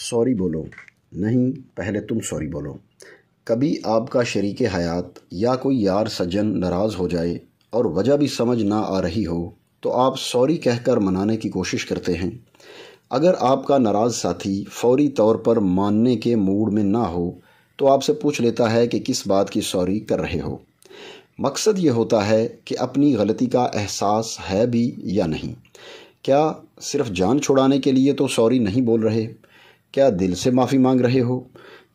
sorry بولو نہیں پہلے تم سوری بولو کبھی آپ کا شریک حیات یا کوئی یار سجن ناراض ہو جائے اور وجہ بھی سمجھ نہ آ رہی ہو تو آپ سوری کہہ کر منانے کی کوشش کرتے ہیں اگر آپ کا ناراض ساتھی فوری طور پر ماننے کے موڈ میں نہ ہو تو آپ سے پوچھ لیتا ہے کہ کس بات کی سوری کر رہے ہو مقصد یہ ہوتا ہے کہ اپنی غلطی کا احساس ہے بھی یا نہیں کیا صرف جان چھوڑانے کے لیے تو سوری نہیں بول رہے کیا دل سے معافی مانگ رہے ہو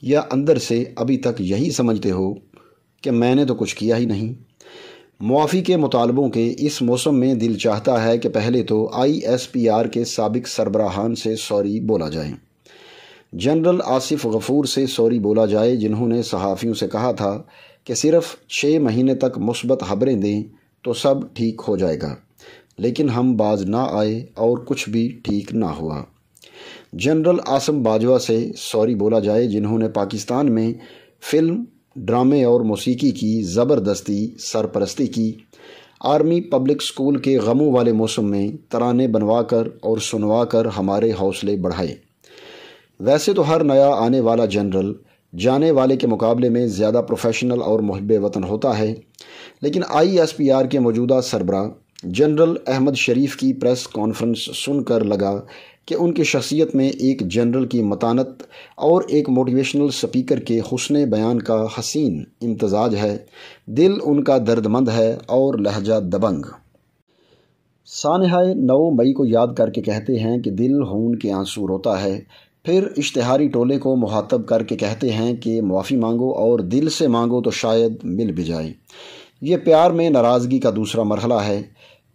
یا اندر سے ابھی تک یہی سمجھتے ہو کہ میں نے تو کچھ کیا ہی نہیں معافی کے مطالبوں کے اس موسم میں دل چاہتا ہے کہ پہلے تو آئی ایس پی آر کے سابق سربراہان سے سوری بولا جائے جنرل آصف غفور سے سوری بولا جائے جنہوں نے صحافیوں سے کہا تھا کہ صرف چھ مہینے تک مثبت خبریں دیں تو سب ٹھیک ہو جائے گا لیکن ہم باز نہ آئے اور کچھ بھی ٹھیک نہ ہوا جنرل آسم باجوہ سے سوری بولا جائے جنہوں نے پاکستان میں فلم ڈرامے اور موسیقی کی زبردستی سرپرستی کی آرمی پبلک سکول کے غموں والے موسم میں ترانے بنوا کر اور سنوا کر ہمارے حوصلے بڑھائے ویسے تو ہر نیا آنے والا جنرل جانے والے کے مقابلے میں زیادہ پروفیشنل اور محب وطن ہوتا ہے لیکن آئی ایس پی آر کے موجودہ سربراہ جنرل احمد شریف کی پریس کانفرنس سن کر لگا کہ ان کی شخصیت میں ایک جنرل کی مطانت اور ایک موٹیویشنل سپیکر کے حسن بیان کا حسین امتزاج ہے دل ان کا درد مند ہے اور لہجہ دبنگ سانحہ نو مئی کو یاد کر کے کہتے ہیں کہ دل ہون کے آنسو روتا ہے پھر اشتہاری ٹولے کو محاطب کر کے کہتے ہیں کہ معافی مانگو اور دل سے مانگو تو شاید مل بھی جائے یہ پیار میں ناراضگی کا دوسرا مرحلہ ہے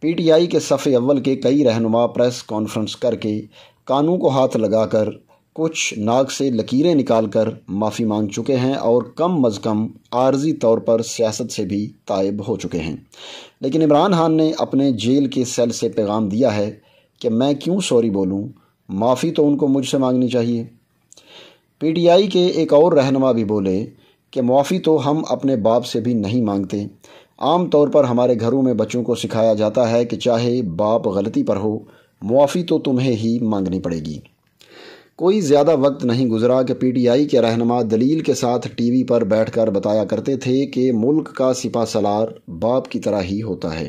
پی ٹی آئی کے صفحے اول کے کئی رہنما پریس کانفرنس کر کے کانوں کو ہاتھ لگا کر کچھ ناک سے لکیریں نکال کر معافی مانگ چکے ہیں اور کم از کم عارضی طور پر سیاست سے بھی تائب ہو چکے ہیں لیکن عمران خان نے اپنے جیل کے سیل سے پیغام دیا ہے کہ میں کیوں سوری بولوں معافی تو ان کو مجھ سے مانگنی چاہیے پی ٹی آئی کے ایک اور رہنما بھی بولے کہ معافی تو ہم اپنے باپ سے بھی نہیں مانگتے عام طور پر ہمارے گھروں میں بچوں کو سکھایا جاتا ہے کہ چاہے باپ غلطی پر ہو معافی تو تمہیں ہی مانگنی پڑے گی کوئی زیادہ وقت نہیں گزرا کہ پی ٹی آئی کے رہنما دلیل کے ساتھ ٹی وی پر بیٹھ کر بتایا کرتے تھے کہ ملک کا سپا سلار باپ کی طرح ہی ہوتا ہے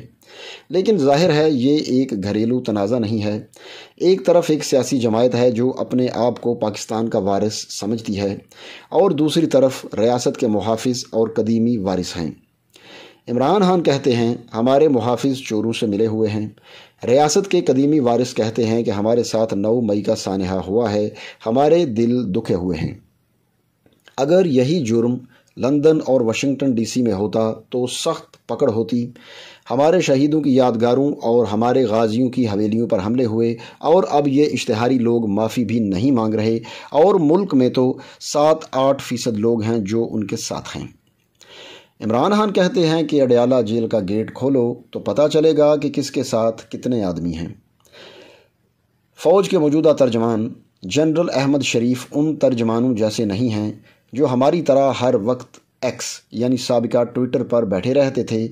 لیکن ظاہر ہے یہ ایک گھریلو تنازع نہیں ہے ایک طرف ایک سیاسی جماعت ہے جو اپنے آپ کو پاکستان کا وارث سمجھتی ہے اور دوسری طرف ریاست کے محافظ اور قدیمی وارث ہیں عمران خان کہتے ہیں ہمارے محافظ چورو سے ملے ہوئے ہیں ریاست کے قدیمی وارث کہتے ہیں کہ ہمارے ساتھ نو مئی کا سانحہ ہوا ہے ہمارے دل دکھے ہوئے ہیں اگر یہی جرم لندن اور واشنگٹن ڈی سی میں ہوتا تو سخت پکڑ ہوتی ہمارے شہیدوں کی یادگاروں اور ہمارے غازیوں کی حویلیوں پر حملے ہوئے اور اب یہ اشتہاری لوگ معافی بھی نہیں مانگ رہے اور ملک میں تو سات آٹھ فیصد لوگ ہیں جو ان کے ساتھ ہیں عمران خان کہتے ہیں کہ اڈیالہ جیل کا گیٹ کھولو تو پتہ چلے گا کہ کس کے ساتھ کتنے آدمی ہیں فوج کے موجودہ ترجمان جنرل احمد شریف ان ترجمانوں جیسے نہیں ہیں جو ہماری طرح ہر وقت ایکس یعنی سابقہ ٹویٹر پر بیٹھے رہتے تھے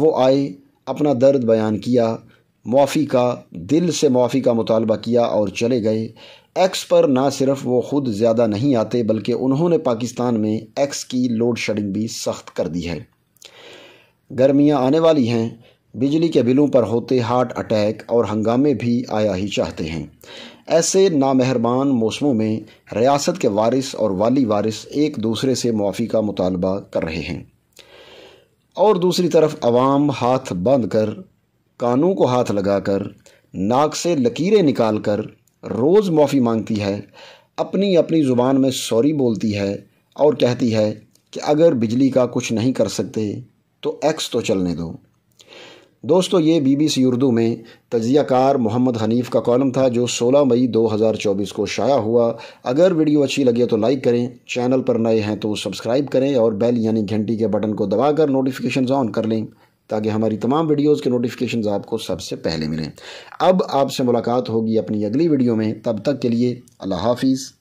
وہ آئے اپنا درد بیان کیا معافی کا دل سے معافی کا مطالبہ کیا اور چلے گئے ایکس پر نہ صرف وہ خود زیادہ نہیں آتے بلکہ انہوں نے پاکستان میں ایکس کی لوڈ شیڈنگ بھی سخت کر دی ہے گرمیاں آنے والی ہیں بجلی کے بلوں پر ہوتے ہارٹ اٹیک اور ہنگامے بھی آیا ہی چاہتے ہیں ایسے نامہربان موسموں میں ریاست کے وارث اور والی وارث ایک دوسرے سے معافی کا مطالبہ کر رہے ہیں اور دوسری طرف عوام ہاتھ بند کر کانوں کو ہاتھ لگا کر ناک سے لکیریں نکال کر روز معافی مانگتی ہے اپنی اپنی زبان میں سوری بولتی ہے اور کہتی ہے کہ اگر بجلی کا کچھ نہیں کر سکتے تو ایکس تو چلنے دو دوستو یہ بی بی سی اردو میں تجزیہ کار محمد حنیف کا کالم تھا جو سولہ مئی دو ہزار چوبیس کو شائع ہوا اگر ویڈیو اچھی لگے تو لائک کریں چینل پر نئے ہیں تو سبسکرائب کریں اور بیل یعنی گھنٹی کے بٹن کو دبا کر نوٹیفکیشنز آن کر لیں تاکہ ہماری تمام ویڈیوز کے نوٹیفیکیشنز آپ کو سب سے پہلے ملیں اب آپ سے ملاقات ہوگی اپنی اگلی ویڈیو میں تب تک کے لیے اللہ حافظ